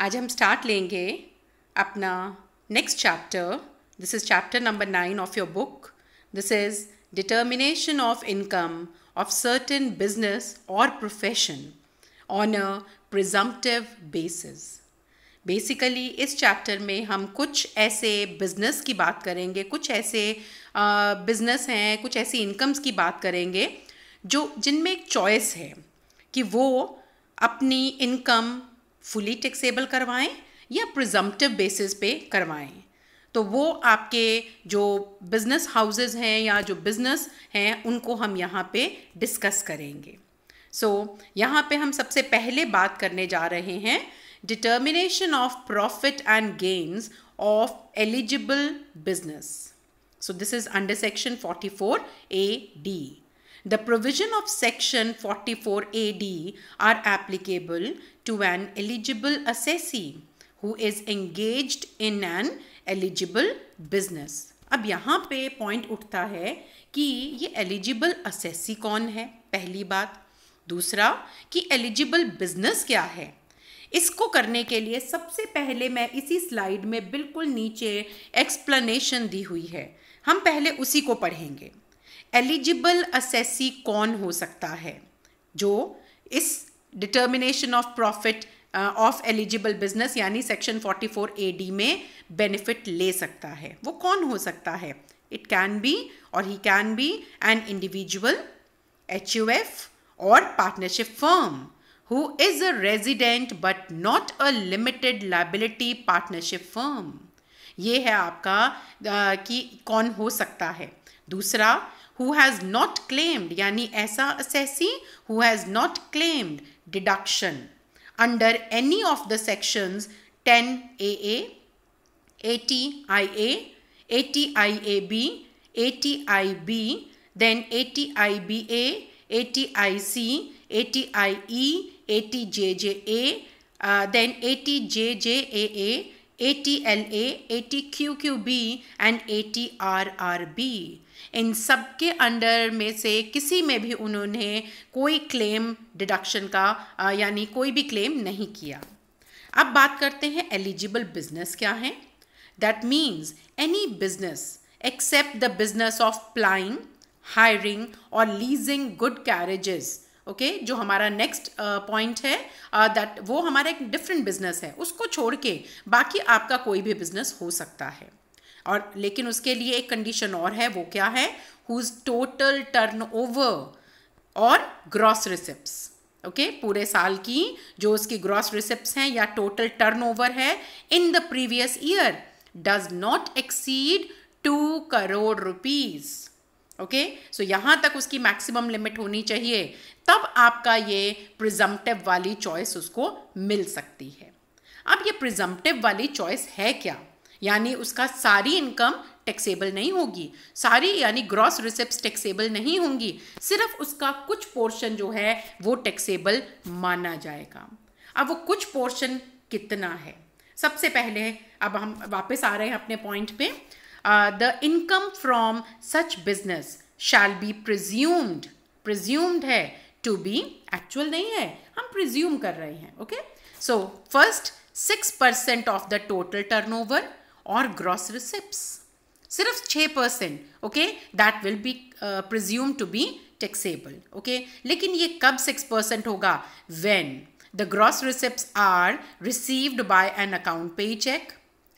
आज हम स्टार्ट लेंगे अपना next chapter this is chapter number nine of your book this is determination of income of certain business और profession on a presumptive basis basically इस chapter में हम कुछ ऐसे बिजनेस की बात करेंगे कुछ ऐसे बिजनेस uh, हैं कुछ ऐसी इनकम्स की बात करेंगे जो जिनमें एक चॉइस है कि वो अपनी इनकम फुली टैक्सेबल करवाएं या प्रिजम्पटिव बेसिस पे करवाएं तो वो आपके जो बिज़नेस हाउसेस हैं या जो बिज़नेस हैं उनको हम यहाँ पे डिस्कस करेंगे सो so, यहाँ पे हम सबसे पहले बात करने जा रहे हैं determination of profit and gains of eligible business so this is under section 44 A D The provision of section 44 AD are applicable to an eligible assessee who is engaged in an eligible business. ab yahan pe point uthta hai ki ye eligible assessee kon hai pehli baat dusra ki eligible business kya hai इसको करने के लिए सबसे पहले मैं इसी slide में बिल्कुल नीचे एक्सप्लेनेशन दी हुई है हम पहले उसी को पढ़ेंगे एलिजिबल असेसी कौन हो सकता है जो इस determination of profit of eligible business यानी सेक्शन 44 एडी में बेनिफिट ले सकता है वो कौन हो सकता है इट कैन बी और he can be an individual H U F और partnership firm who is a resident but not a limited liability partnership firm ये है आपका uh, कि कौन हो सकता है दूसरा who has not claimed yani aisa assessee who has not claimed deduction under any of the sections 10 AA, ATIA, ATIAB, ATIB, then ATIBA, ATIC, ATIE, ATJJA, uh, then ATJJAA, ATLA, ATQQB and ATRRB इन सब के under में से किसी में भी उन्होंने कोई क्लेम डिडक्शन का यानी कोई भी क्लेम नहीं किया अब बात करते हैं एलिजिबल बिजनेस क्या है that means any business except the business of plying hiring और leasing good carriages okay okay, जो हमारा नेक्स्ट पॉइंट uh, है दैट uh, वो हमारा एक डिफरेंट बिजनेस है उसको छोड़ के बाकी आपका कोई भी बिजनेस हो सकता है और लेकिन उसके लिए एक कंडीशन और है वो क्या है हुज टोटल टर्न ओवर और ग्रॉस रिसिप्ट ओके पूरे साल की जो उसकी ग्रॉस रिसिप्ट हैं या टोटल टर्न ओवर है in the previous year does not exceed two crore rupees okay so यहां तक उसकी मैक्सिमम लिमिट होनी चाहिए तब आपका ये प्रिजम्पटिव वाली चॉइस उसको मिल सकती है अब ये प्रिजम्पटिव वाली चॉइस है क्या यानी उसका सारी इनकम टैक्सेबल नहीं होगी सारी यानी ग्रॉस रिसिप्ट टैक्सेबल नहीं होंगी सिर्फ उसका कुछ पोर्शन जो है वो टैक्सेबल माना जाएगा अब वो कुछ पोर्शन कितना है सबसे पहले अब हम वापस आ रहे हैं अपने पॉइंट पे the income from such business shall be presumed presumed है टू बी एक्चुअल नहीं है हम प्रिज्यूम कर रहे हैं okay so first six percent of the total turnover और ग्रॉस रिसिप्ट सिर्फ छः परसेंट okay that will be presume to be taxable okay लेकिन ये कब सिक्स परसेंट होगा when the gross receipt are received by an account pay cheque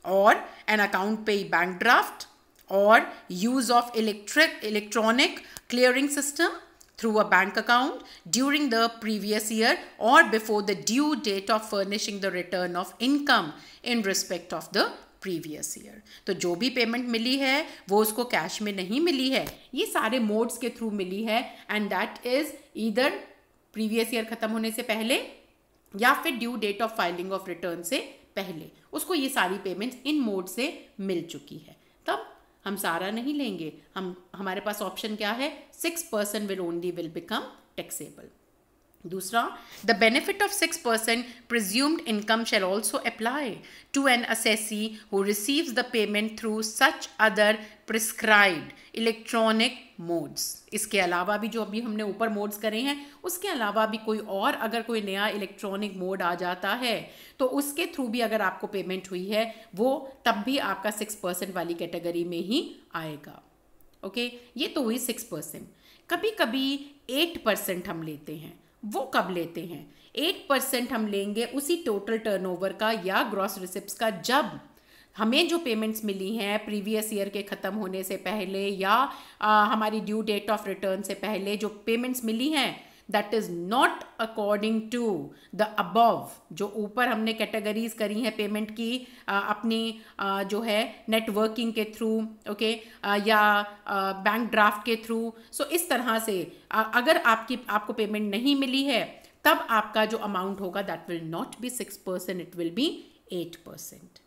और an account पे बैंक ड्राफ्ट और use of electric electronic clearing system through a bank account during the previous year और before the due date of furnishing the return of income in respect of the previous year तो जो भी payment मिली है वो उसको cash में नहीं मिली है ये सारे मोड्स के थ्रू मिली है and that is either previous year खत्म होने से पहले या फिर due date of filing of return से पहले उसको ये सारी पेमेंट्स इन मोड से मिल चुकी है तब हम सारा नहीं लेंगे हम हमारे पास ऑप्शन क्या है six percent will only will become taxable दूसरा the benefit of six percent presumed income shall also apply to an assessee who receives the payment through such other prescribed electronic modes इसके अलावा भी जो अभी हमने ऊपर मोड्स करे हैं उसके अलावा भी कोई और अगर कोई नया इलेक्ट्रॉनिक मोड आ जाता है तो उसके थ्रू भी अगर आपको पेमेंट हुई है वो तब भी आपका सिक्स परसेंट वाली कैटेगरी में ही आएगा ओके okay? ये तो हुई सिक्स परसेंट कभी कभी एट परसेंट हम लेते हैं वो कब लेते हैं एट परसेंट हम लेंगे उसी टोटल टर्नओवर का या ग्रॉस रिसिप्ट का जब हमें जो पेमेंट्स मिली हैं प्रीवियस ईयर के ख़त्म होने से पहले या आ, हमारी ड्यू डेट ऑफ रिटर्न से पहले जो पेमेंट्स मिली हैं that is not according to the above जो ऊपर हमने कैटेगरीज करी हैं पेमेंट की आ, अपनी आ, जो है नेटवर्किंग के थ्रू ओके okay, या बैंक ड्राफ्ट के थ्रू सो so, इस तरह से आ, अगर आपकी आपको पेमेंट नहीं मिली है तब आपका जो अमाउंट होगा that will not be six percent it will be eight percent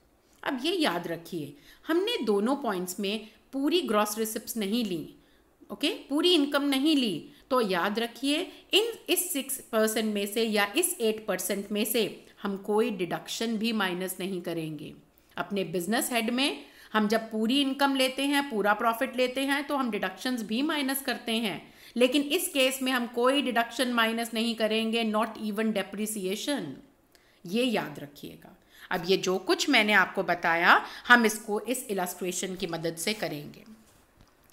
अब ये याद रखिए हमने दोनों पॉइंट्स में पूरी ग्रॉस रिसिप्ट नहीं ली ओके okay? पूरी इनकम नहीं ली तो याद रखिए इन इस सिक्स परसेंट में से या इस एट परसेंट में से हम कोई डिडक्शन भी माइनस नहीं करेंगे अपने बिजनेस हेड में हम जब पूरी इनकम लेते हैं पूरा प्रॉफिट लेते हैं तो हम डिडक्शंस भी माइनस करते हैं लेकिन इस केस में हम कोई डिडक्शन माइनस नहीं करेंगे नॉट इवन डेप्रिसिएशन ये याद रखिएगा अब ये जो कुछ मैंने आपको बताया हम इसको इस इलास्ट्रेशन की मदद से करेंगे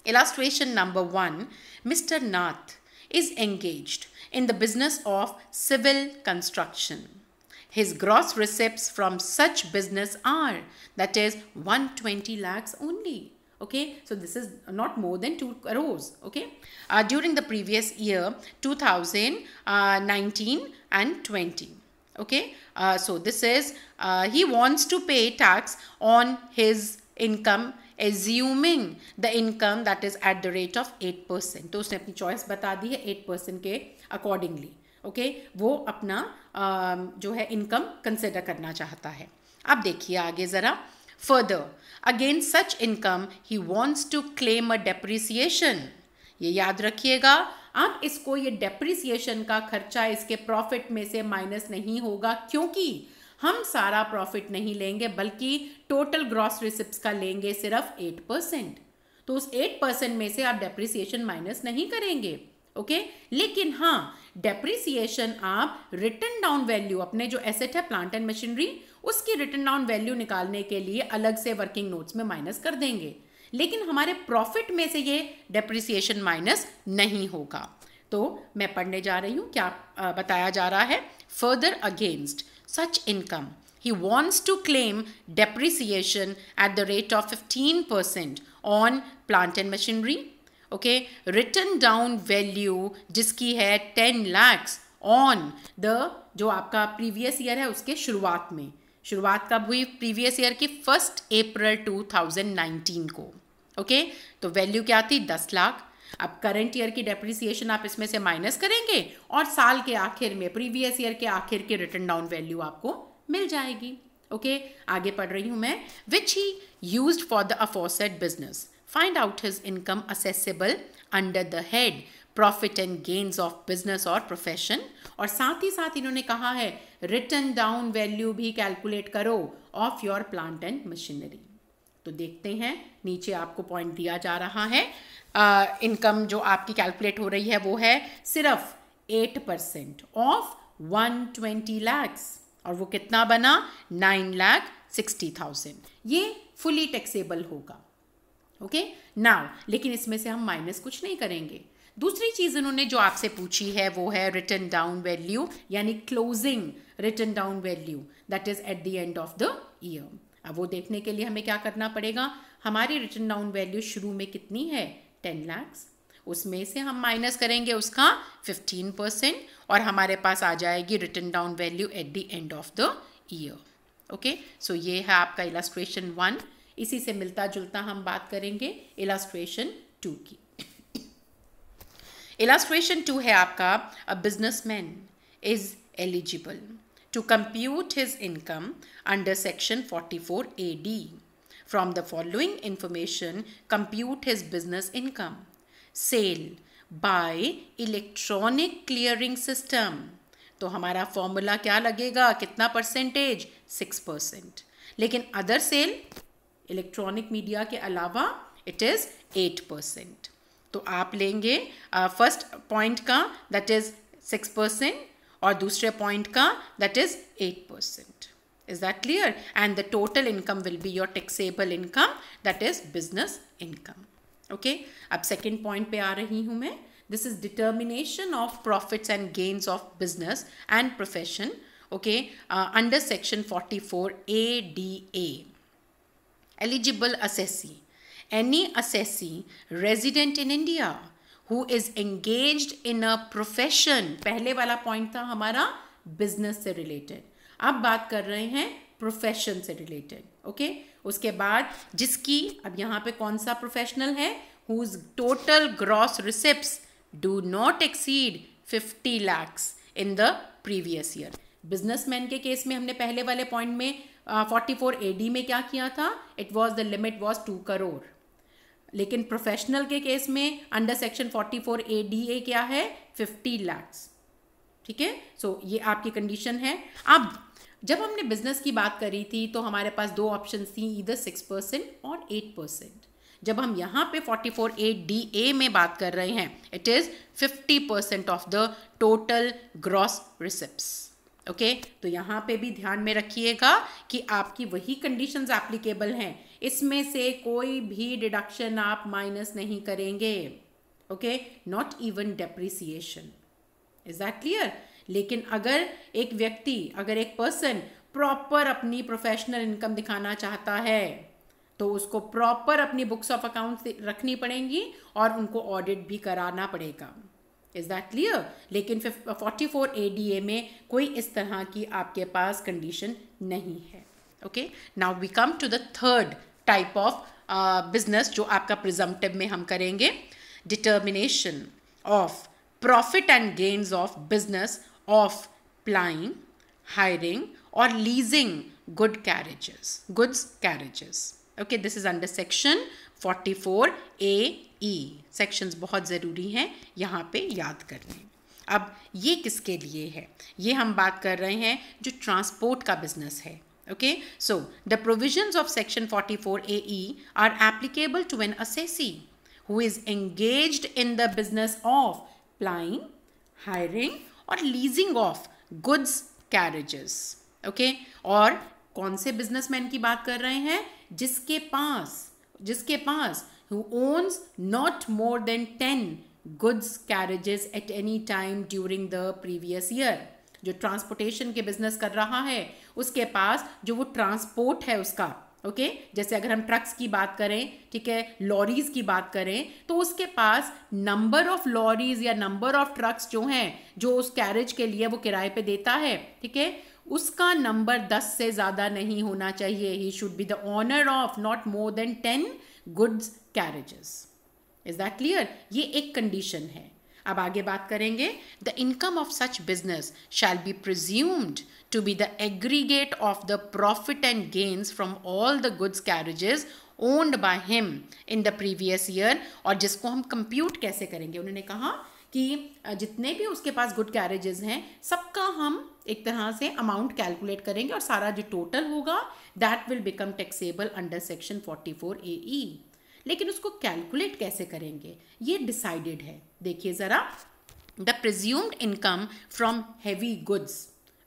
illustration number one mister Nath is engaged in the business of civil construction. His gross receipts from such business are that is 120 lakhs only. Okay, so this is not more than 2 crores. Okay, uh, during the previous year 2019 and 20. Okay, uh, so this is uh, he wants to pay tax on his income assuming the income that is at the rate of eight percent तो उसने अपनी choice बता दी है eight percent के accordingly okay okay? वो अपना um, जो है इनकम कंसिडर करना चाहता है अब देखिए आगे ज़रा further again such income he wants to claim a depreciation ये याद रखिएगा आप इसको ये डेप्रिसिएशन का खर्चा इसके प्रॉफिट में से माइनस नहीं होगा क्योंकि हम सारा प्रॉफिट नहीं लेंगे बल्कि टोटल ग्रॉस रिसिप्ट का लेंगे सिर्फ एट परसेंट तो उस एट परसेंट में से आप डेप्रिसिएशन माइनस नहीं करेंगे ओके लेकिन हाँ डेप्रिसिएशन आप रिटर्न डाउन वैल्यू अपने जो एसेट है प्लांट एंड मशीनरी उसकी रिटर्न डाउन वैल्यू निकालने के लिए अलग से वर्किंग नोट्स में माइनस कर देंगे लेकिन हमारे प्रॉफिट में से ये डेप्रिसिएशन माइनस नहीं होगा तो मैं पढ़ने जा रही हूँ क्या बताया जा रहा है further against such income. He wants to claim depreciation at the rate of 15% on plant and machinery. Okay, written down value जिसकी है 10 lakhs on the जो आपका previous year है उसके शुरुआत में शुरुआत कब हुई previous year की 1st April 2019 को ओके okay? तो value क्या थी 10 lakh अब करंट ईयर की डेप्रिसिएशन आप इसमें से माइनस करेंगे और साल के आखिर में प्रीवियस ईयर के आखिर के रिटर्न डाउन वैल्यू आपको मिल जाएगी ओके okay? आगे पढ़ रही हूँ मैं which he use for the aforesaid business find out his income assessable under the head profit and gains of business और प्रोफेशन और साथ ही साथ इन्होंने कहा है रिटर्न डाउन वैल्यू भी कैलकुलेट करो of your plant and machinery तो देखते हैं नीचे आपको पॉइंट दिया जा रहा है इनकम जो आपकी कैलकुलेट हो रही है वो है सिर्फ eight percent of one twenty lakhs और वो कितना बना नाइन लैख सिक्सटी थाउजेंड ये फुली टैक्सेबल होगा ओके नाउ लेकिन इसमें से हम माइनस कुछ नहीं करेंगे दूसरी चीज़ इन्होंने जो आपसे पूछी है वो है रिटर्न डाउन वैल्यू यानी closing written down value that is at the end of the year अब वो देखने के लिए हमें क्या करना पड़ेगा हमारी रिटर्न डाउन वैल्यू शुरू में कितनी है टेन लैक्स उसमें से हम माइनस करेंगे उसका फिफ्टीन परसेंट और हमारे पास आ जाएगी written down value at the end of the year okay so ये है आपका इलास्ट्रेशन वन इसी से मिलता जुलता हम बात करेंगे इलास्ट्रेशन टू की इलास्ट्रेशन टू है आपका a man is eligible to compute his income under section 44 AD. From the following information, compute his business income. Sale by electronic clearing system. तो हमारा फॉर्मूला क्या लगेगा कितना परसेंटेज सिक्स परसेंट लेकिन other sale electronic media के अलावा it is eight percent तो आप लेंगे फर्स्ट uh, पॉइंट का दैट इज़ सिक्स परसेंट और दूसरे पॉइंट का that is eight percent is that clear and the total income will be your taxable income that is business income okay अब second point पे आ रही हूँ मैं this is determination of profits and gains of business and profession okay under section forty four A D A eligible assessee any assessee resident in India who is engage in a profession पहले वाला point था हमारा business से related अब बात कर रहे हैं प्रोफेशन से रिलेटेड ओके okay? उसके बाद जिसकी अब यहाँ पे कौन सा प्रोफेशनल है whose total gross receipt do not exceed fifty lakhs in the previous year businessman के केस में हमने पहले वाले पॉइंट में फोर्टी फोर ए डी में क्या किया था it was the limit was two crore लेकिन प्रोफेशनल के केस में under section 44 A D A क्या है 50 लैक्स ठीक है सो ये आपकी कंडीशन है अब जब हमने बिजनेस की बात करी थी तो हमारे पास दो ऑप्शन थी इधर सिक्स परसेंट और एट परसेंट जब हम यहाँ पे 44 ए डी ए में बात कर रहे हैं it is 50 percent of the total gross receipts okay तो यहाँ पे भी ध्यान में रखिएगा कि आपकी वही कंडीशंस एप्लीकेबल हैं इसमें से कोई भी डिडक्शन आप माइनस नहीं करेंगे okay not even depreciation is that clear लेकिन अगर एक व्यक्ति अगर एक पर्सन प्रॉपर अपनी प्रोफेशनल इनकम दिखाना चाहता है तो उसको प्रॉपर अपनी बुक्स ऑफ अकाउंट रखनी पड़ेंगी और उनको ऑडिट भी कराना पड़ेगा इज दैट क्लियर लेकिन forty four A D A में कोई इस तरह की आपके पास कंडीशन नहीं है okay now we come to the third type of business जो आपका प्रिजम्पटिव में हम करेंगे determination of profit and gains of business of plying hiring और leasing good carriages goods carriages okay this is under section 44 A E sections बहुत ज़रूरी हैं यहाँ पे याद करने अब ये किसके लिए है ये हम बात कर रहे हैं जो ट्रांसपोर्ट का बिजनेस है Okay, so the provisions of section 44 AE are applicable to an assessee who is engaged in the business of plying, hiring or leasing of goods carriages. Okay, or कौन से बिजनेसमैन की बात कर रहे हैं जिसके पास जिसके पास who owns not more than 10 goods carriages at any time during the previous year. जो ट्रांसपोर्टेशन के बिजनेस कर रहा है उसके पास जो वो ट्रांसपोर्ट है उसका ओके okay? जैसे अगर हम ट्रक्स की बात करें ठीक है लॉरीज की बात करें तो उसके पास नंबर ऑफ लॉरीज या नंबर ऑफ ट्रक्स जो हैं जो उस कैरेज के लिए वो किराए पे देता है ठीक है उसका नंबर दस से ज़्यादा नहीं होना चाहिए he should be the owner of not more than ten goods carriages is that clear ये एक कंडीशन है अब आगे बात करेंगे the income of such business shall be presumed to be the aggregate of the profit and gains from all the goods carriages owned by him in the previous year और जिसको हम कंप्यूट कैसे करेंगे उन्होंने कहा कि जितने भी उसके पास गुड कैरेजेस हैं सबका हम एक तरह से अमाउंट कैलकुलेट करेंगे और सारा जो टोटल होगा that will become taxable under section 44 A E लेकिन उसको कैलकुलेट कैसे करेंगे ये डिसाइडेड है देखिए ज़रा the presumed income from heavy goods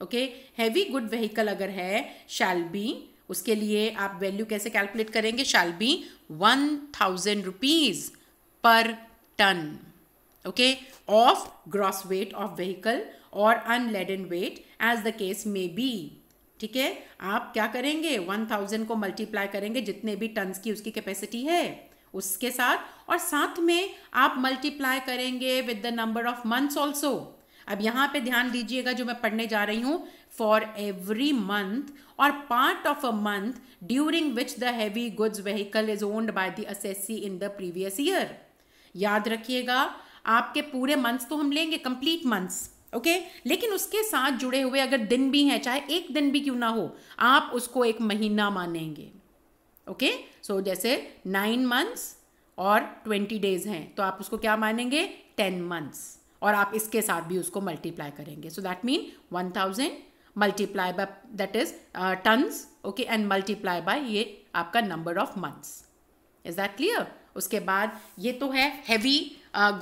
okay heavy good vehicle अगर है शैल बी उसके लिए आप वैल्यू कैसे कैलकुलेट करेंगे shall be one thousand rupees per ton okay of gross weight of vehicle और unladen weight as the case may be ठीक है आप क्या करेंगे वन थाउजेंड को मल्टीप्लाई करेंगे जितने भी टन की उसकी कैपेसिटी है उसके साथ और साथ में आप मल्टीप्लाई करेंगे with the number of months also अब यहाँ पे ध्यान दीजिएगा जो मैं पढ़ने जा रही हूँ फॉर एवरी मंथ और part of a month during which the heavy goods vehicle is owned by the assessee in the previous year याद रखिएगा आपके पूरे मंथ्स तो हम लेंगे कंप्लीट मंथ्स ओके लेकिन उसके साथ जुड़े हुए अगर दिन भी हैं चाहे एक दिन भी क्यों ना हो आप उसको एक महीना मानेंगे ओके okay? सो so, जैसे नाइन मंथ्स और ट्वेंटी डेज हैं तो आप उसको क्या मानेंगे टेन मंथ्स और आप इसके साथ भी उसको मल्टीप्लाई करेंगे so that mean one thousand multiply by that is tons okay and multiply by ये आपका number of months is that clear उसके बाद ये तो है हैवी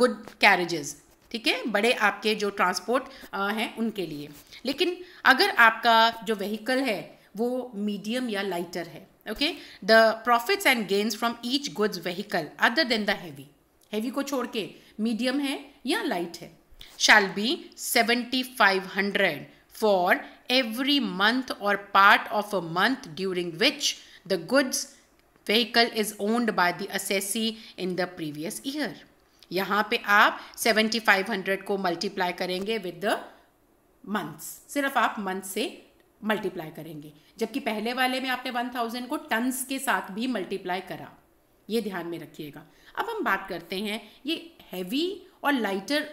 गुड कैरेजेस ठीक है बड़े आपके जो ट्रांसपोर्ट uh, हैं उनके लिए लेकिन अगर आपका जो व्हीकल है वो मीडियम या लाइटर है okay the profits and gains from each goods vehicle other than the heavy heavy को छोड़ के मीडियम है या लाइट है shall be seventy five hundred for every month और part of a month during which the goods vehicle is owned by the assessee in the previous year यहाँ पे आप सेवेंटी फाइव हंड्रेड को multiply करेंगे with the months सिर्फ आप month से multiply करेंगे जबकि पहले वाले में आपने वन थाउजेंड को टन्स के साथ भी मल्टीप्लाई करा ये ध्यान में रखिएगा अब हम बात करते हैं ये हैवी और लाइटर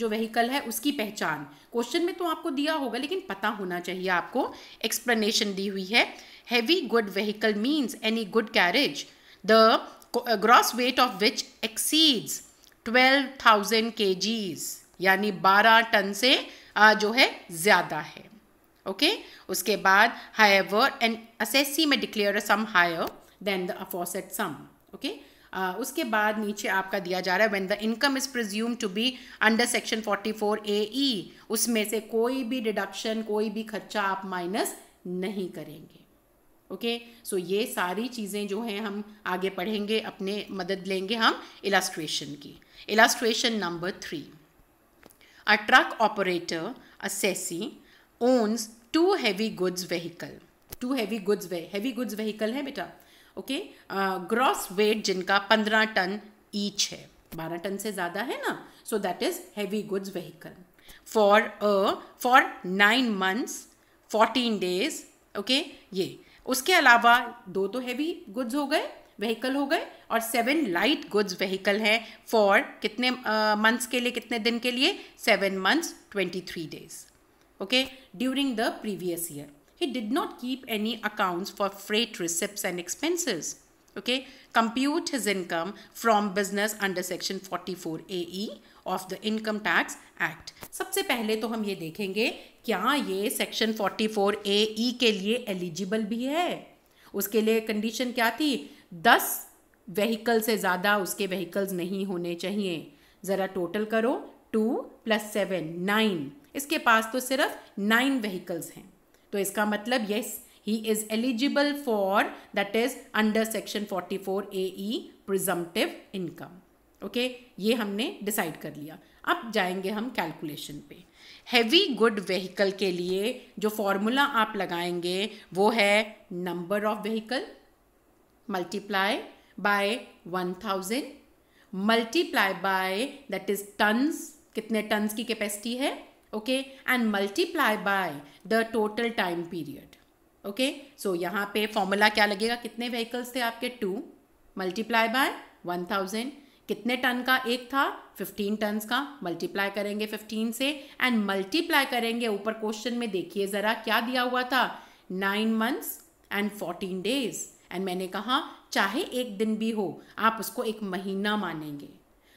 जो व्हीकल है उसकी पहचान क्वेश्चन में तो आपको दिया होगा लेकिन पता होना चाहिए आपको एक्सप्लेनेशन दी हुई है heavy good vehicle means any good carriage the gross weight of which exceeds twelve thousand के यानी बारह टन से जो है ज़्यादा है ओके उसके बाद हायर एंड असेसी में declare sum higher than the aforesaid sum okay उसके बाद नीचे आपका दिया जा रहा है when the income is presume to be under section 44 A E उसमें से कोई भी डिडक्शन कोई भी खर्चा आप माइनस नहीं करेंगे ओके okay? सो so ये सारी चीज़ें जो हैं हम आगे पढ़ेंगे अपने मदद लेंगे हम इलास्ट्रेशन की illustration number three a truck operator assessee owns two heavy goods vehicle two heavy goods ve heavy goods vehicle है बेटा uh, gross weight जिनका पंद्रह टन each है बारह टन से ज़्यादा है ना so that is heavy goods vehicle for a for nine months fourteen days okay ये उसके अलावा दो तो heavy goods हो गए vehicle हो गए और सेवन लाइट गुड्स व्हीकल है फॉर कितने मंथ्स uh, के लिए कितने दिन के लिए seven months twenty three days okay, during the previous year. He did not keep any accounts for freight receipts and expenses. Okay, compute his income from business under section 44 AE of the income tax act sabse pehle to hum ye dekhenge kya ye section 44 ae ke liye eligible bhi hai uske liye condition kya thi 10 दस se zyada uske vehicles nahi hone chahiye zara total karo 2 plus 7 9 इसके पास तो सिर्फ nine vehicles हैं तो इसका मतलब yes he is eligible for that is under section forty four A E presumptive income okay ये हमने डिसाइड कर लिया अब जाएंगे हम कैलकुलेशन पे हैवी गुड व्हीकल के लिए जो फॉर्मूला आप लगाएंगे वो है number of vehicle multiply by one thousand multiply by that is tons कितने टन्स की कैपेसिटी है okay and multiply by the total time period okay so यहाँ पे फॉर्मूला क्या लगेगा कितने व्हीकल्स थे आपके two multiply by one thousand कितने टन का एक था फिफ्टीन टन्स का मल्टीप्लाई करेंगे फिफ्टीन से एंड मल्टीप्लाई करेंगे ऊपर क्वेश्चन में देखिए ज़रा क्या दिया हुआ था nine months and fourteen days and मैंने कहा चाहे एक दिन भी हो आप उसको एक महीना मानेंगे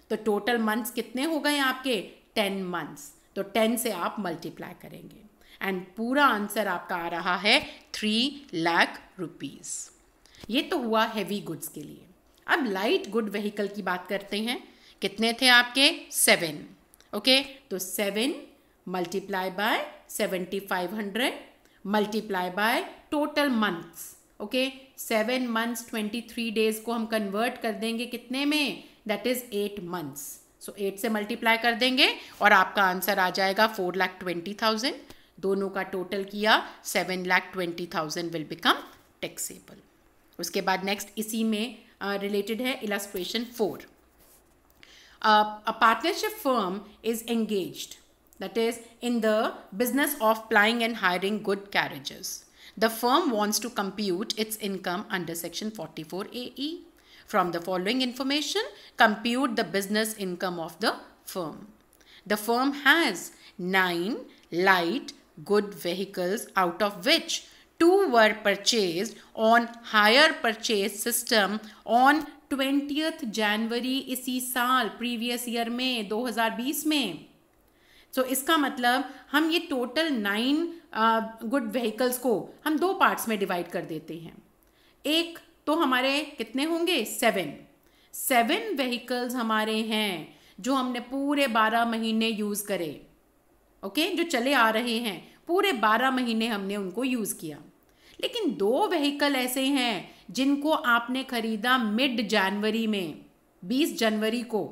तो टोटल मंथ्स कितने हो गए आपके टेन मंथ्स तो टेन से आप मल्टीप्लाई करेंगे एंड पूरा आंसर आपका आ रहा है थ्री लाख रुपीज़ ये तो हुआ हैवी गुड्स के लिए अब लाइट गुड व्हीकल की बात करते हैं कितने थे आपके सेवन ओके तो seven multiply by seventy five hundred multiply by total months okay seven months twenty three days को हम कन्वर्ट कर देंगे कितने में that is eight months so so, eight से मल्टीप्लाई कर देंगे और आपका आंसर आ जाएगा फोर लाख ट्वेंटी थाउजेंड दोनों का टोटल किया seven lakh twenty thousand will become taxable उसके बाद नेक्स्ट इसी में रिलेटेड uh, है illustration four a partnership firm is engaged the business of plying and hiring good carriages the firm wants to compute its income under section forty four A E From the following information, compute the business income of the firm. The firm has 9 light good vehicles out of which two were purchased on hire purchase system on 20th january isi saal previous year mein 2020 mein so so, इसका मतलब हम ये total nine good vehicles को हम दो parts में divide कर देते हैं एक तो हमारे कितने होंगे सेवन सेवन व्हीकल्स हमारे हैं जो हमने पूरे बारह महीने यूज़ करे ओके जो चले आ रहे हैं पूरे बारह महीने हमने उनको यूज़ किया लेकिन दो व्हीकल ऐसे हैं जिनको आपने खरीदा मिड जनवरी में बीस जनवरी को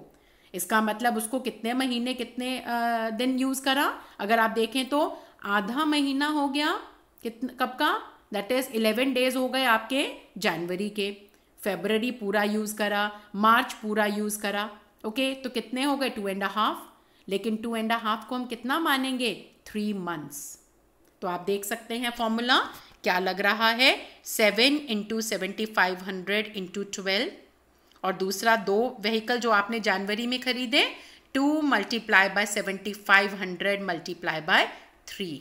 इसका मतलब उसको कितने महीने कितने दिन यूज़ करा अगर आप देखें तो आधा महीना हो गया कितना कब का दैट इज़ इलेवन डेज हो गए आपके जनवरी के फेबररी पूरा यूज़ करा मार्च पूरा यूज़ करा ओके okay, तो कितने हो गए टू एंड हाफ लेकिन टू एंड हाफ को हम कितना मानेंगे थ्री मंथ्स तो आप देख सकते हैं फॉर्मूला क्या लग रहा है seven into seventy five hundred into twelve और दूसरा दो व्हीकल जो आपने जनवरी में खरीदे two multiply by seventy five hundred multiply by three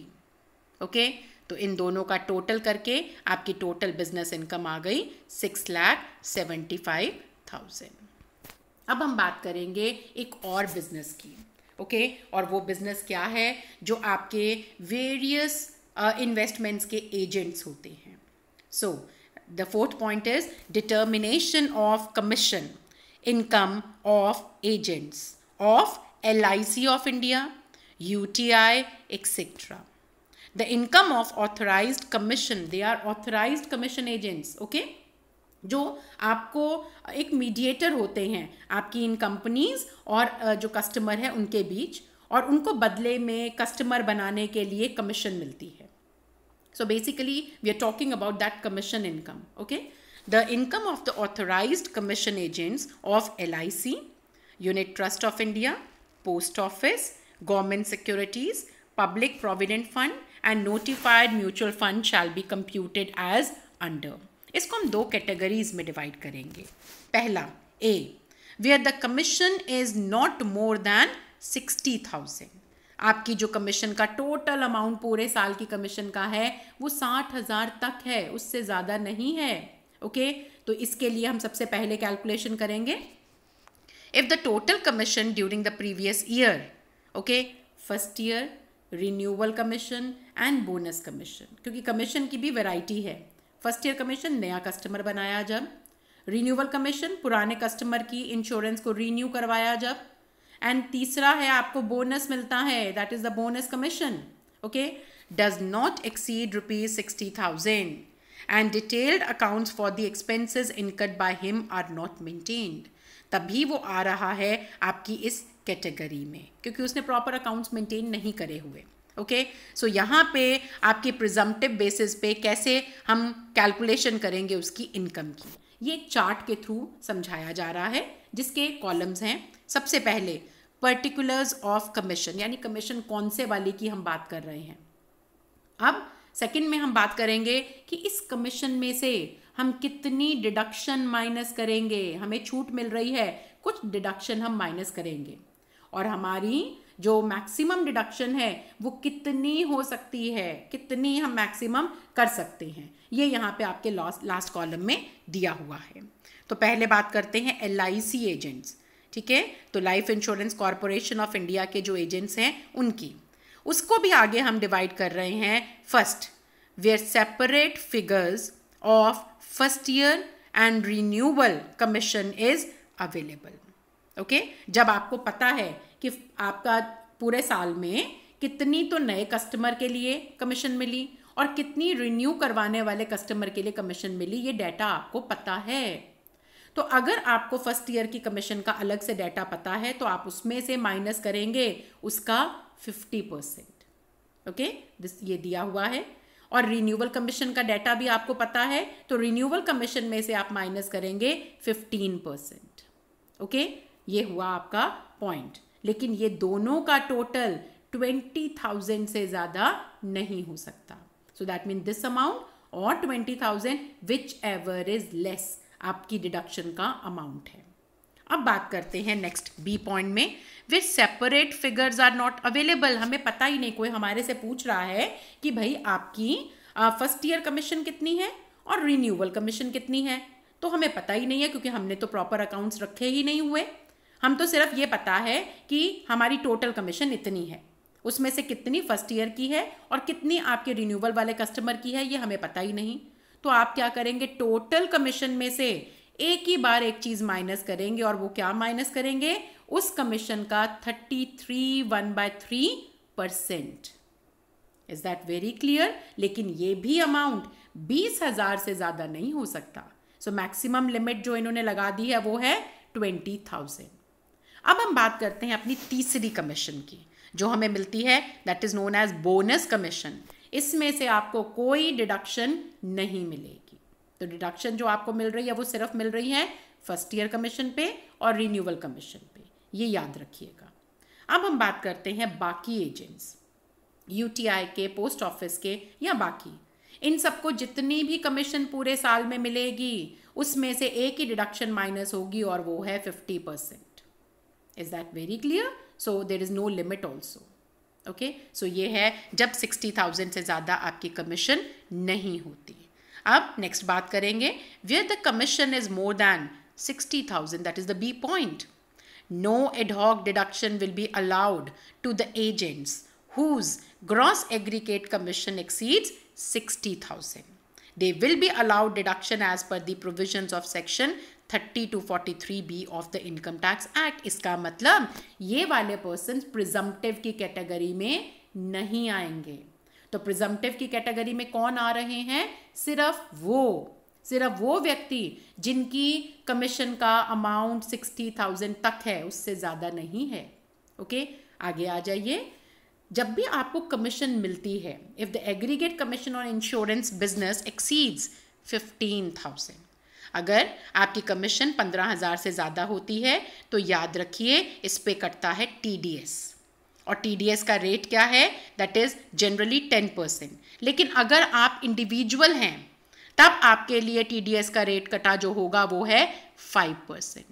okay तो इन दोनों का टोटल करके आपकी टोटल बिजनेस इनकम आ गई six lakh seventy five thousand अब हम बात करेंगे एक और बिजनेस की ओके और वो बिजनेस क्या है जो आपके वेरियस इन्वेस्टमेंट्स uh, के एजेंट्स होते हैं so the fourth point is determination of commission income of agents of L I C of India U T I etcetera the income of authorise commission they are authorise commission agents okay जो आपको एक mediator होते हैं आपकी इन companies और जो customer है उनके बीच और उनको बदले में कस्टमर बनाने के लिए कमीशन मिलती है so basically we are talking about that commission income okay the income of the authorise commission agents of L I C unit trust of India post office government securities public provident fund and notified mutual fund shall be computed as under. इसको हम दो categories में divide करेंगे पहला A where the commission is not more than sixty thousand आपकी जो commission का total amount पूरे साल की कमीशन का है वो साठ हज़ार तक है उससे ज़्यादा नहीं है ओके okay? तो इसके लिए हम सबसे पहले कैलकुलेशन करेंगे if the total commission during the previous year okay first year renewal commission and bonus commission क्योंकि कमीशन की भी वैरायटी है फर्स्ट ईयर कमीशन नया कस्टमर बनाया जब रिन्यूअल कमीशन पुराने कस्टमर की इंश्योरेंस को रिन्यू करवाया जब एंड तीसरा है आपको बोनस मिलता है that is the bonus commission okay does not exceed rupees sixty thousand and detailed accounts for the expenses incurred by him are not maintained तभी वो आ रहा है आपकी इस कैटेगरी में क्योंकि उसने प्रॉपर अकाउंट्स मेंटेन नहीं करे हुए ओके okay? सो so, यहाँ पे आपके प्रिजम्पटिव बेसिस पे कैसे हम कैलकुलेशन करेंगे उसकी इनकम की ये एक चार्ट के थ्रू समझाया जा रहा है जिसके कॉलम्स हैं सबसे पहले पर्टिकुलर्स ऑफ कमीशन यानी कमीशन कौन से वाले की हम बात कर रहे हैं अब सेकंड में हम बात करेंगे कि इस कमीशन में से हम कितनी डिडक्शन माइनस करेंगे हमें छूट मिल रही है कुछ डिडक्शन हम माइनस करेंगे और हमारी जो मैक्सिमम डिडक्शन है वो कितनी हो सकती है कितनी हम मैक्सिमम कर सकते हैं ये यहाँ पे आपके लास्ट लास्ट कॉलम में दिया हुआ है तो पहले बात करते हैं एल एजेंट्स ठीक है तो life insurance corporation of India के जो एजेंट्स हैं उनकी उसको भी आगे हम डिवाइड कर रहे हैं first where separate figures of first year and renewal commission is available okay जब आपको पता है कि आपका पूरे साल में कितनी तो नए कस्टमर के लिए कमीशन मिली और कितनी रिन्यू करवाने वाले कस्टमर के लिए कमीशन मिली ये डाटा आपको पता है तो अगर आपको फर्स्ट ईयर की कमीशन का अलग से डाटा पता है तो आप उसमें से माइनस करेंगे उसका फिफ्टी परसेंट ओके दिस ये दिया हुआ है और रिन्यूअल कमीशन का डाटा भी आपको पता है तो रिन्यूअल कमीशन में से आप माइनस करेंगे फिफ्टीन परसेंट ओके ये हुआ आपका पॉइंट लेकिन ये दोनों का टोटल ट्वेंटी थाउजेंड से ज़्यादा नहीं हो सकता so that mean this amount और twenty thousand which ever is less आपकी डिडक्शन का अमाउंट है अब बात करते हैं नेक्स्ट बी पॉइंट में which separate figures are not available हमें पता ही नहीं कोई हमारे से पूछ रहा है कि भाई आपकी फर्स्ट ईयर कमीशन कितनी है और रिन्यूअल कमीशन कितनी है तो हमें पता ही नहीं है क्योंकि हमने तो प्रॉपर अकाउंट्स रखे ही नहीं हुए हम तो सिर्फ ये पता है कि हमारी टोटल कमीशन इतनी है उसमें से कितनी फर्स्ट ईयर की है और कितनी आपके रिन्यूअल वाले कस्टमर की है ये हमें पता ही नहीं तो आप क्या करेंगे टोटल कमीशन में से एक ही बार एक चीज़ माइनस करेंगे और वो क्या माइनस करेंगे उस कमीशन का thirty three one by three percent is that very clear लेकिन ये भी अमाउंट बीस हजार से ज़्यादा नहीं हो सकता सो मैक्सिमम लिमिट जो इन्होंने लगा दी है वो है ट्वेंटी थाउजेंड अब हम बात करते हैं अपनी तीसरी कमीशन की जो हमें मिलती है that is known as bonus commission इसमें से आपको कोई डिडक्शन नहीं मिलेगी तो डिडक्शन जो आपको मिल रही है वो सिर्फ मिल रही है फर्स्ट ईयर कमीशन पे और रिन्यूअल कमीशन पे ये याद रखिएगा अब हम बात करते हैं बाकी एजेंट्स यूटीआई के पोस्ट ऑफिस के या बाकी इन सबको जितनी भी कमीशन पूरे साल में मिलेगी उसमें से एक ही डिडक्शन माइनस होगी और वो है fifty percent is that very clear so there is no limit also okay so ये है जब सिक्सटी थाउजेंड से ज्यादा आपकी कमीशन नहीं होती अब नेक्स्ट बात करेंगे where the commission is more than sixty thousand that is the B point no ad hoc deduction will be allowed to the agents whose gross aggregate commission exceeds sixty thousand they will be allowed deduction as per the provision of section thirty two forty three B of the income tax act इसका मतलब ये वाले person presumptive की category में नहीं आएंगे तो presumptive की कैटेगरी में कौन आ रहे हैं सिर्फ वो सिर्फ वो व्यक्ति जिनकी कमीशन का अमाउंट सिक्सटी थाउजेंड तक है उससे ज़्यादा नहीं है ओके आगे आ जाइए जब भी आपको कमीशन मिलती है if the aggregate commission on insurance business exceeds fifteen thousand अगर आपकी कमीशन पंद्रह हज़ार से ज़्यादा होती है तो याद रखिए इस पर कटता है एस और एस का रेट क्या है that is generally ten percent लेकिन अगर आप इंडिविजुअल हैं तब आपके लिए एस का रेट कटा जो होगा वो है फाइव परसेंट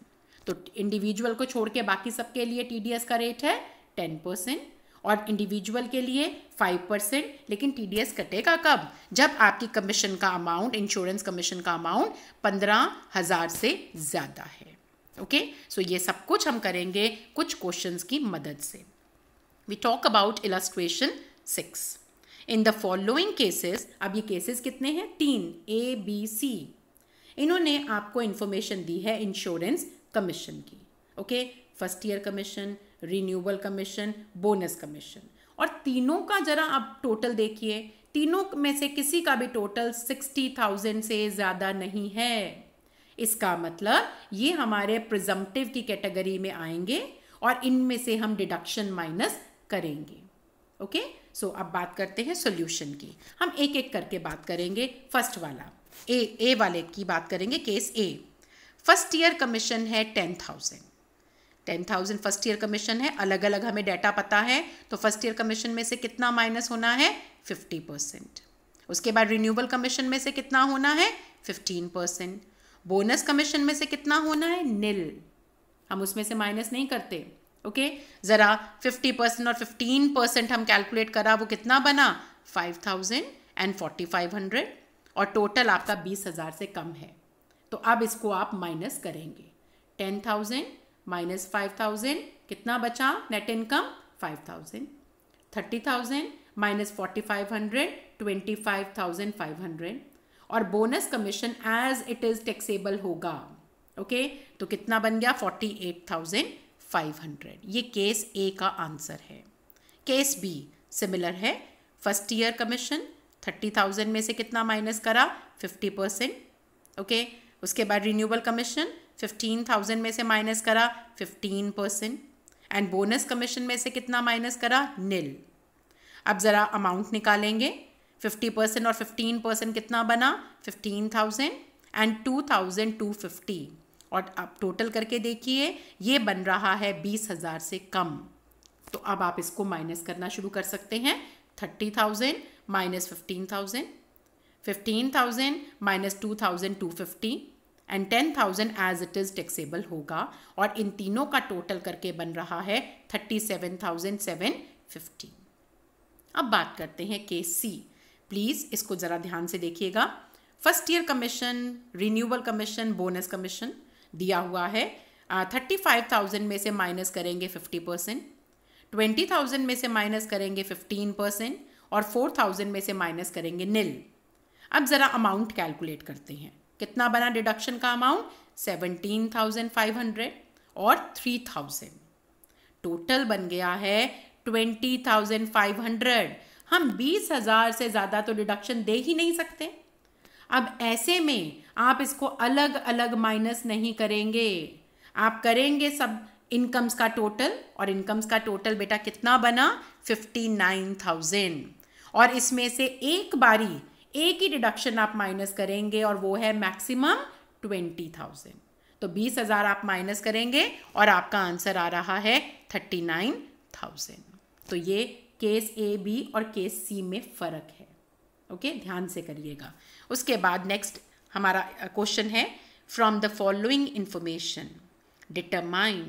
तो इंडिविजुअल को छोड़ के बाकी सबके लिए एस का रेट है टेन परसेंट और इंडिविजुअल के लिए फाइव परसेंट लेकिन एस कटेगा कब जब आपकी कमीशन का अमाउंट इंश्योरेंस कमीशन का अमाउंट पंद्रह हज़ार से ज़्यादा है ओके सो ये सब कुछ हम करेंगे कुछ क्वेश्चंस की मदद से we talk about illustration six in the following cases अब ये केसेस कितने हैं तीन ए बी सी इन्होंने आपको इन्फॉर्मेशन दी है इंश्योरेंस कमीशन की okay first year commission renewable commission bonus commission और तीनों का जरा आप टोटल देखिए तीनों में से किसी का भी टोटल सिक्सटी थाउजेंड से ज़्यादा नहीं है इसका मतलब ये हमारे प्रिजम्पटिव की कैटेगरी में आएंगे और इनमें से हम डिडक्शन माइनस करेंगे ओके सो अब बात करते हैं सॉल्यूशन की हम एक एक करके बात करेंगे फर्स्ट वाला ए ए वाले की बात करेंगे case A first year commission है ten thousand ten thousand first year commission है अलग अलग हमें डाटा पता है तो फर्स्ट ईयर कमीशन में से कितना माइनस होना है फिफ्टी परसेंट उसके बाद रिन्यूबल कमीशन में से कितना होना है फिफ्टीन परसेंट बोनस कमीशन में से कितना होना है नील हम उसमें से माइनस नहीं करते ओके ज़रा फिफ्टी परसेंट और फिफ्टीन परसेंट हम कैलकुलेट करा वो कितना बना five thousand and forty five hundred और टोटल आपका बीस हज़ार से कम है तो अब इसको आप माइनस करेंगे ten thousand minus five thousand कितना बचा net income five thousand thirty thousand minus forty five hundred twenty five thousand five hundred और bonus commission as it is taxable होगा ओके तो कितना बन गया forty eight thousand five hundred ये case A का आंसर है केस बी सिमिलर है first year commission thirty thousand में से कितना माइनस करा फिफ्टी परसेंट ओके उसके बाद रिन्यूबल कमीशन फिफ्टीन थाउजेंड में से माइनस करा fifteen percent and bonus commission में से कितना माइनस करा नील अब ज़रा अमाउंट निकालेंगे फिफ्टी परसेंट और फिफ्टीन परसेंट कितना बना fifteen thousand and two thousand two fifty और आप टोटल करके देखिए ये बन रहा है बीस हज़ार से कम तो अब आप इसको माइनस करना शुरू कर सकते हैं thirty thousand minus fifteen thousand fifteen thousand minus two thousand two fifty and ten thousand as it is taxable होगा और इन तीनों का टोटल करके बन रहा है thirty seven thousand seven fifty अब बात करते हैं के सी प्लीज़ इसको ज़रा ध्यान से देखिएगा first year commission renewal commission bonus commission दिया हुआ है थर्टी फाइव थाउजेंड में से माइनस करेंगे फिफ्टी परसेंट ट्वेंटी थाउजेंड में से माइनस करेंगे फिफ्टीन परसेंट और फोर थाउजेंड में से माइनस करेंगे निल अब ज़रा अमाउंट कैलकुलेट करते हैं कितना बना डिडक्शन का amount seventeen thousand five hundred और थ्री थाउजेंड टोटल बन गया है ट्वेंटी थाउजेंड फाइव हंड्रेड हम बीस हज़ार से ज़्यादा तो डिडक्शन दे ही नहीं सकते अब ऐसे में आप इसको अलग अलग माइनस नहीं करेंगे आप करेंगे सब इनकम्स का टोटल और इनकम्स का टोटल बेटा कितना बना फिफ्टी नाइन थाउजेंड और इसमें से एक बारी एक ही डिडक्शन आप माइनस करेंगे और वो है मैक्सिमम ट्वेंटी थाउजेंड तो बीस हज़ार आप माइनस करेंगे और आपका आंसर आ रहा है थर्टी नाइन थाउजेंड तो ये केस ए बी और केस सी में फ़र्क है ओके ध्यान से करिएगा उसके बाद नेक्स्ट हमारा क्वेश्चन है from the following information determine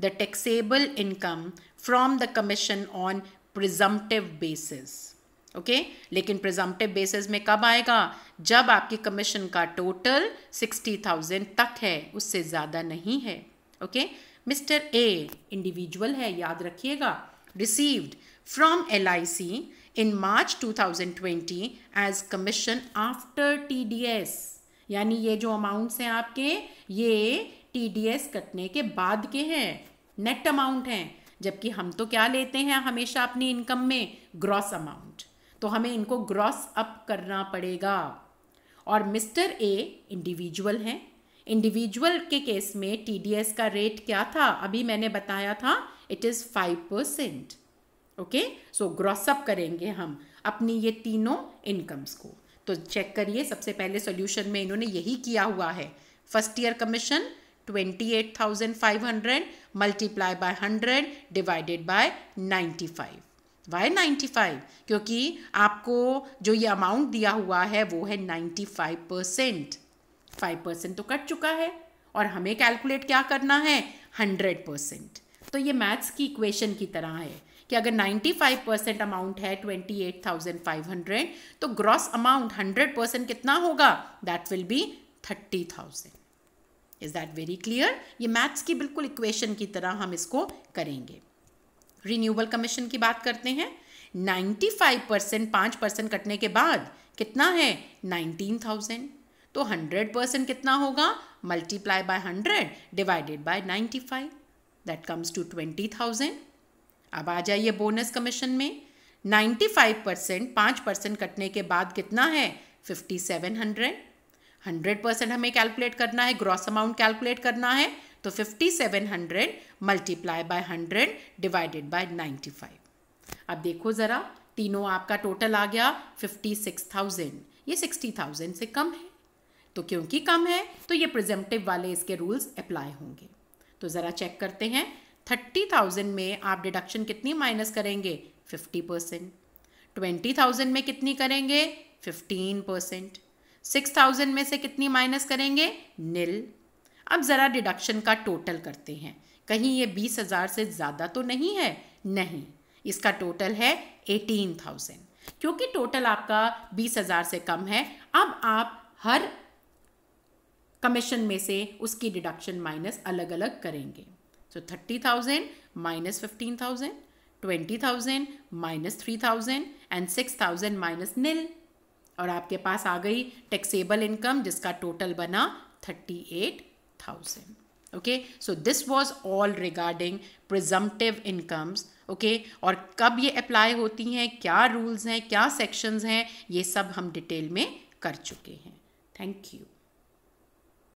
the taxable income from the commission on presumptive basis okay लेकिन प्रिजम्पटिव बेसिस में कब आएगा जब आपकी कमीशन का टोटल सिक्सटी थाउजेंड तक है उससे ज़्यादा नहीं है ओके मिस्टर ए इंडिविजुअल है याद रखिएगा received from L I C in March two thousand twenty as commission after T D S यानी ये जो अमाउंट्स हैं आपके ये टी डी एस कटने के बाद के हैं नेट अमाउंट हैं जबकि हम तो क्या लेते हैं हमेशा अपनी इनकम में ग्रॉस अमाउंट तो हमें इनको ग्रॉस अप करना पड़ेगा और मिस्टर ए इंडिविजुअल हैं इंडिविजुअल के केस में टीडीएस का रेट क्या था अभी मैंने बताया था it is five percent okay so gross up करेंगे हम अपनी ये तीनों इनकम्स को तो चेक करिए सबसे पहले सॉल्यूशन में इन्होंने यही किया हुआ है first year commission twenty eight thousand five hundred multiply by hundred divided by ninety five why ninety five क्योंकि आपको जो ये अमाउंट दिया हुआ है वो है ninety five percent five percent तो कट चुका है और हमें कैलकुलेट क्या करना है हंड्रेड परसेंट तो ये मैथ्स की इक्वेशन की तरह है कि अगर नाइन्टी फाइव परसेंट अमाउंट है twenty eight thousand five hundred तो ग्रॉस अमाउंट हंड्रेड परसेंट कितना होगा that will be thirty thousand is that very clear ये मैथ्स की बिल्कुल इक्वेशन की तरह हम इसको करेंगे रिन्यूबल कमीशन की बात करते हैं 95 परसेंट पाँच परसेंट कटने के बाद कितना है 19,000 तो 100 परसेंट कितना होगा multiply by 100 divided by 95 that comes to 20,000 अब आ जाइए बोनस कमीशन में 95 परसेंट पाँच परसेंट कटने के बाद कितना है 5700 100 परसेंट हमें कैलकुलेट करना है ग्रॉस अमाउंट कैलकुलेट करना है तो 5700 मल्टीप्लाई बाय 100 डिवाइडेड बाय 95 अब देखो ज़रा तीनों आपका टोटल आ गया 56,000 ये 60,000 से कम है तो क्योंकि कम है तो ये प्रिजेम्पटिव वाले इसके रूल्स अप्लाई होंगे तो ज़रा चेक करते हैं 30,000 में आप डिडक्शन कितनी माइनस करेंगे 50 परसेंट ट्वेंटी थाउजेंड में कितनी करेंगे फिफ्टीन परसेंट सिक्स थाउजेंड में से कितनी माइनस करेंगे निल अब ज़रा डिडक्शन का टोटल करते हैं कहीं ये बीस हज़ार से ज़्यादा तो नहीं है नहीं इसका टोटल है एटीन थाउजेंड क्योंकि टोटल आपका बीस हज़ार से कम है अब आप हर कमीशन में से उसकी डिडक्शन माइनस अलग अलग करेंगे so thirty thousand minus fifteen thousand twenty thousand minus three thousand and six thousand minus nil और आपके पास आ गई टैक्सेबल इनकम जिसका टोटल बना thirty eight thousand okay so this was all regarding presumptive incomes okay okay? और कब ये अप्लाई होती हैं क्या रूल्स हैं क्या सेक्शंस हैं ये सब हम डिटेल में कर चुके हैं थैंक यू